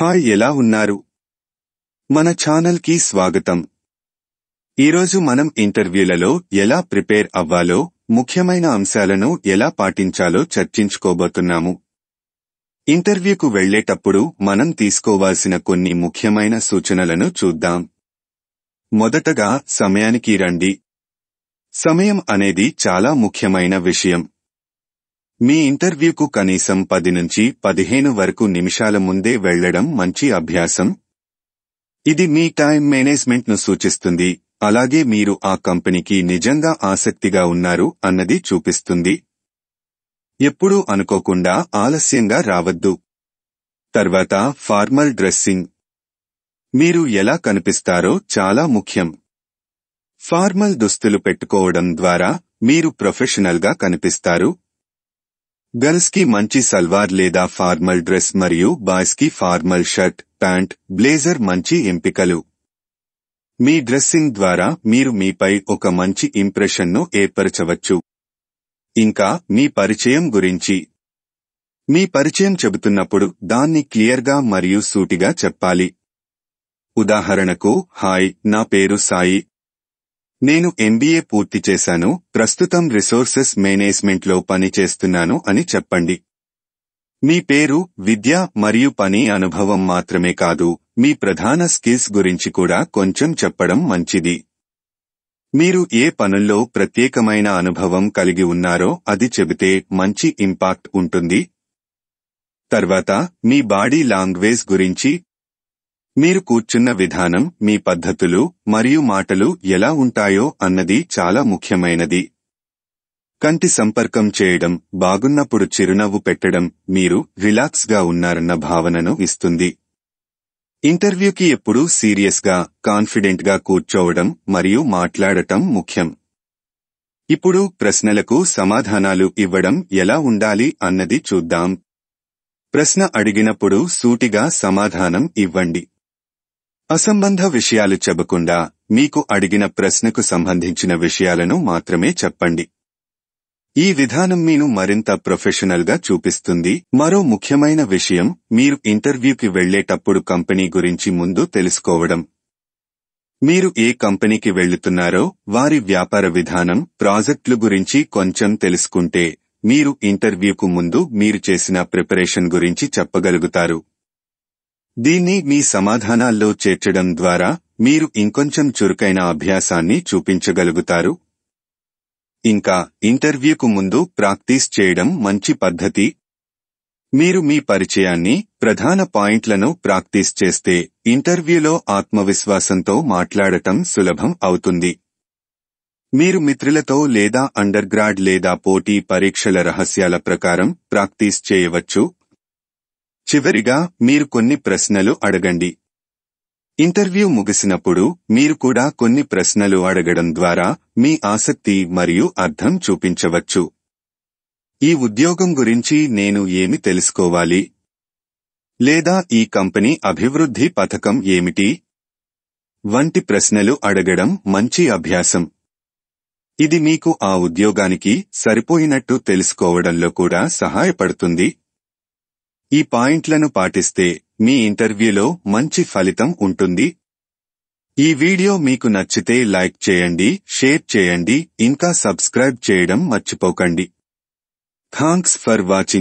hi ఎలా ఉన్నారు మన ఛానల్కి స్వాగతం ఈరోజు మనం ఇంటర్వ్యూలలో ఎలా ప్రిపేర్ అవ్వాలో ముఖ్యమైన అంశాలను ఎలా పాటించాలో చర్చించుకోబోతున్నాము ఇంటర్వ్యూకు వెళ్లేటప్పుడు మనం తీసుకోవాల్సిన కొన్ని ముఖ్యమైన సూచనలను చూద్దాం మొదటగా సమయానికి రండి సమయం అనేది చాలా ముఖ్యమైన విషయం మీ ఇంటర్వ్యూకు కనీసం పది నుంచి పదిహేను వరకు నిమిషాల ముందే వెళ్లడం మంచి అభ్యాసం ఇది మీ టైం మేనేజ్మెంట్ను సూచిస్తుంది అలాగే మీరు ఆ కంపెనీకి నిజంగా ఆసక్తిగా ఉన్నారు అన్నది చూపిస్తుంది ఎప్పుడూ అనుకోకుండా ఆలస్యంగా రావద్దు తర్వాత ఫార్మల్ డ్రెస్సింగ్ మీరు ఎలా కనిపిస్తారో చాలా ముఖ్యం ఫార్మల్ దుస్తులు పెట్టుకోవడం ద్వారా మీరు ప్రొఫెషనల్గా కనిపిస్తారు గర్ల్స్ కి మంచి సల్వార్ లేదా ఫార్మల్ డ్రెస్ మరియు బాయ్స్ కి ఫార్మల్ షర్ట్ ప్యాంట్ బ్లేజర్ మంచి ఎంపికలు మీ డ్రెస్సింగ్ ద్వారా మీరు మీపై ఒక మంచి ఇంప్రెషన్ను ఏర్పరచవచ్చు ఇంకా మీ పరిచయం గురించి మీ పరిచయం చెబుతున్నప్పుడు దాన్ని క్లియర్గా మరియు సూటిగా చెప్పాలి ఉదాహరణకు హాయ్ నా పేరు సాయి నేను ఎంబీఏ పూర్తి చేశాను ప్రస్తుతం రిసోర్సెస్ మేనేజ్మెంట్లో పనిచేస్తున్నాను అని చెప్పండి మీ పేరు విద్య మరియు పని అనుభవం మాత్రమే కాదు మీ ప్రధాన స్కిల్స్ గురించి కూడా కొంచెం చెప్పడం మంచిది మీరు ఏ పనుల్లో ప్రత్యేకమైన అనుభవం కలిగి ఉన్నారో అది చెబితే మంచి ఇంపాక్ట్ ఉంటుంది తర్వాత మీ బాడీ లాంగ్వేజ్ గురించి మీరు కూర్చున్న విధానం మీ పద్ధతులు మరియు మాటలు ఎలా ఉంటాయో అన్నది చాలా ముఖ్యమైనది కంటి సంపర్కం చేయడం బాగున్నప్పుడు చిరునవ్వు పెట్టడం మీరు రిలాక్స్గా ఉన్నారన్న భావనను ఇస్తుంది ఇంటర్వ్యూకి ఎప్పుడూ సీరియస్గా కాన్ఫిడెంట్గా కూర్చోవడం మరియు మాట్లాడటం ముఖ్యం ఇప్పుడు ప్రశ్నలకు సమాధానాలు ఇవ్వడం ఎలా ఉండాలి అన్నది చూద్దాం ప్రశ్న అడిగినప్పుడు సూటిగా సమాధానం ఇవ్వండి అసంబంధ విషయాలు చెప్పకుండా మీకు అడిగిన ప్రశ్నకు సంబంధించిన విషయాలను మాత్రమే చెప్పండి ఈ విధానం మీను మరింత ప్రొఫెషనల్ గా చూపిస్తుంది మరో ముఖ్యమైన విషయం మీరు ఇంటర్వ్యూకి వెళ్లేటప్పుడు కంపెనీ గురించి ముందు తెలుసుకోవడం మీరు ఏ కంపెనీకి వెళ్లుతున్నారో వారి వ్యాపార విధానం ప్రాజెక్టులు గురించి కొంచెం తెలుసుకుంటే మీరు ఇంటర్వ్యూకు ముందు మీరు చేసిన ప్రిపరేషన్ గురించి చెప్పగలుగుతారు దీన్ని మీ సమాధానాల్లో చేర్చడం ద్వారా మీరు ఇంకొంచెం చురుకైన అభ్యాసాన్ని చూపించగలుగుతారు ఇంకా ఇంటర్వ్యూకు ముందు ప్రాక్టీస్ చేయడం మంచి పద్ధతి మీరు మీ పరిచయాన్ని ప్రధాన పాయింట్లను ప్రాక్టీస్ చేస్తే ఇంటర్వ్యూలో ఆత్మవిశ్వాసంతో మాట్లాడటం సులభం అవుతుంది మీరు మిత్రులతో లేదా అండర్గ్రాడ్ లేదా పోటీ పరీక్షల రహస్యాల ప్రకారం ప్రాక్టీస్ చేయవచ్చు చివరిగా మీరు కొన్ని ప్రశ్నలు అడగండి ఇంటర్వ్యూ ముగిసినప్పుడు మీరు కూడా కొన్ని ప్రశ్నలు అడగడం ద్వారా మీ ఆసక్తి మరియు అర్థం చూపించవచ్చు ఈ ఉద్యోగం గురించి నేను ఏమి తెలుసుకోవాలి లేదా ఈ కంపెనీ అభివృద్ధి పథకం ఏమిటి వంటి ప్రశ్నలు అడగడం మంచి అభ్యాసం ఇది మీకు ఆ ఉద్యోగానికి సరిపోయినట్టు తెలుసుకోవడంలో కూడా సహాయపడుతుంది ఈ పాయింట్లను పాటిస్తే మీ ఇంటర్వ్యూలో మంచి ఫలితం ఉంటుంది ఈ వీడియో మీకు నచ్చితే లైక్ చేయండి షేర్ చేయండి ఇంకా సబ్స్క్రైబ్ చేయడం మర్చిపోకండి థాంక్స్ ఫర్ వాచింగ్